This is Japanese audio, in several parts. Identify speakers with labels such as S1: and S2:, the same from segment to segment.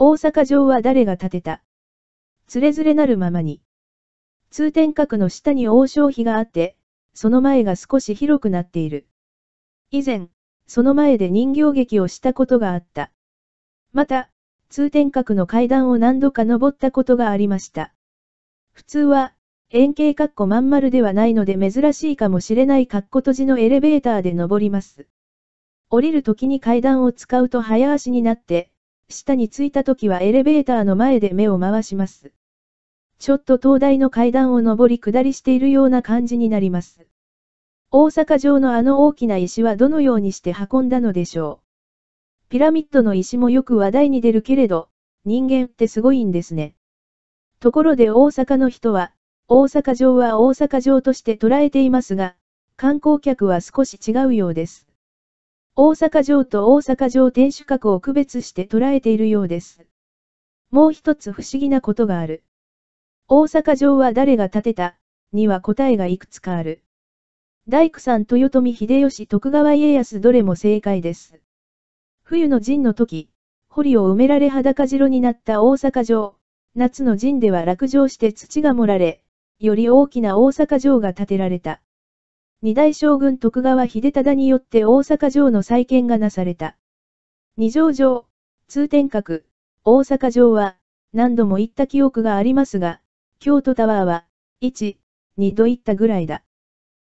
S1: 大阪城は誰が建てた。つれづれなるままに。通天閣の下に王将碑があって、その前が少し広くなっている。以前、その前で人形劇をしたことがあった。また、通天閣の階段を何度か登ったことがありました。普通は、円形括弧まん丸ではないので珍しいかもしれない括弧閉じのエレベーターで登ります。降りる時に階段を使うと早足になって、下に着いた時はエレベーターの前で目を回します。ちょっと灯台の階段を上り下りしているような感じになります。大阪城のあの大きな石はどのようにして運んだのでしょう。ピラミッドの石もよく話題に出るけれど、人間ってすごいんですね。ところで大阪の人は、大阪城は大阪城として捉えていますが、観光客は少し違うようです。大阪城と大阪城天守閣を区別して捉えているようです。もう一つ不思議なことがある。大阪城は誰が建てた、には答えがいくつかある。大工さん豊臣秀吉徳川家康どれも正解です。冬の陣の時、堀を埋められ裸城になった大阪城、夏の陣では落城して土が盛られ、より大きな大阪城が建てられた。二代将軍徳川秀忠によって大阪城の再建がなされた。二条城、通天閣、大阪城は、何度も行った記憶がありますが、京都タワーは、1、2度行ったぐらいだ。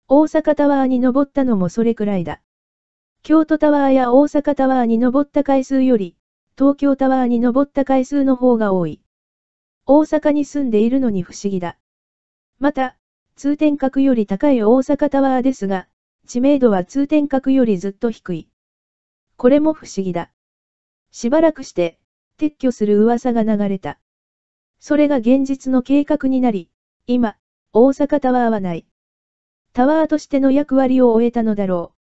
S1: 大阪タワーに登ったのもそれくらいだ。京都タワーや大阪タワーに登った回数より、東京タワーに登った回数の方が多い。大阪に住んでいるのに不思議だ。また、通天閣より高い大阪タワーですが、知名度は通天閣よりずっと低い。これも不思議だ。しばらくして、撤去する噂が流れた。それが現実の計画になり、今、大阪タワーはない。タワーとしての役割を終えたのだろう。